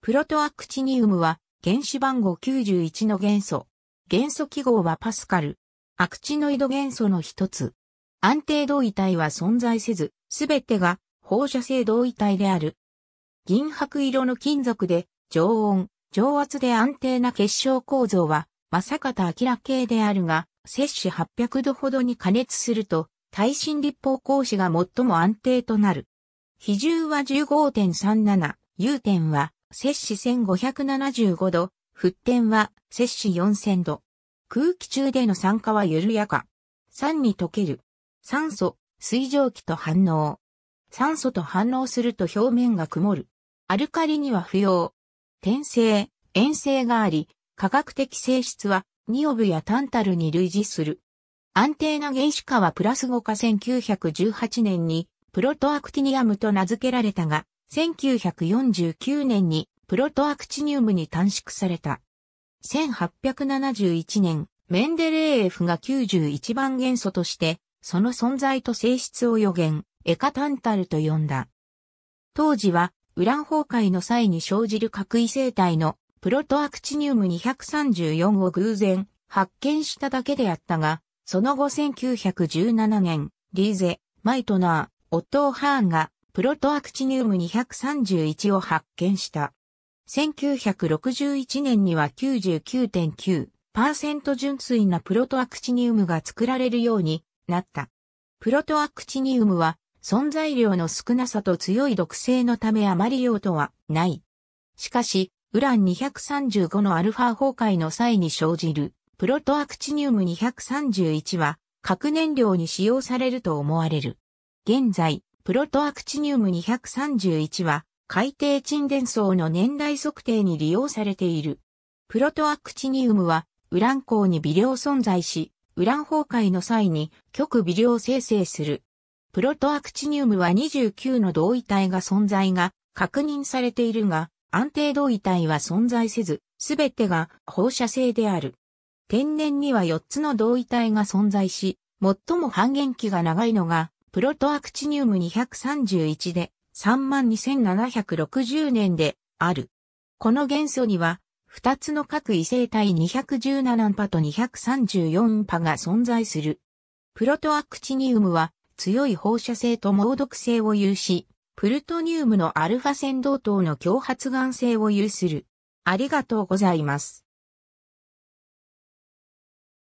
プロトアクチニウムは原子番号91の元素。元素記号はパスカル。アクチノイド元素の一つ。安定同位体は存在せず、すべてが放射性同位体である。銀白色の金属で常温、常圧で安定な結晶構造は、まさかた明ら系であるが、摂氏800度ほどに加熱すると、耐震立方格子が最も安定となる。比重は15.37、融点は摂氏1575度、沸点は摂氏4000度。空気中での酸化は緩やか。酸に溶ける。酸素、水蒸気と反応。酸素と反応すると表面が曇る。アルカリには不要。転生、塩性があり、化学的性質はニオブやタンタルに類似する。安定な原子化はプラス5化1918年にプロトアクティニアムと名付けられたが、1949年にプロトアクチニウムに短縮された。1871年、メンデレーエフが91番元素として、その存在と性質を予言、エカタンタルと呼んだ。当時は、ウラン崩壊の際に生じる核異性体のプロトアクチニウム234を偶然発見しただけであったが、その後1917年、リーゼ、マイトナー、オットー・ハーンがプロトアクチニウム231を発見した。1961年には99.9%純粋なプロトアクチニウムが作られるようになった。プロトアクチニウムは存在量の少なさと強い毒性のためあまり用途はない。しかし、ウラン235のアルファ崩壊の際に生じるプロトアクチニウム231は核燃料に使用されると思われる。現在、プロトアクチニウム231は海底沈殿層の年代測定に利用されている。プロトアクチニウムはウラン鉱に微量存在し、ウラン崩壊の際に極微量生成する。プロトアクチニウムは29の同位体が存在が確認されているが、安定同位体は存在せず、すべてが放射性である。天然には4つの同位体が存在し、最も半減期が長いのがプロトアクチニウム231で32,760年である。この元素には、二つの各異性体217波と234波が存在する。プロトアクチニウムは強い放射性と猛毒性を有し、プルトニウムのアルファ線同等の強発岩性を有する。ありがとうございます。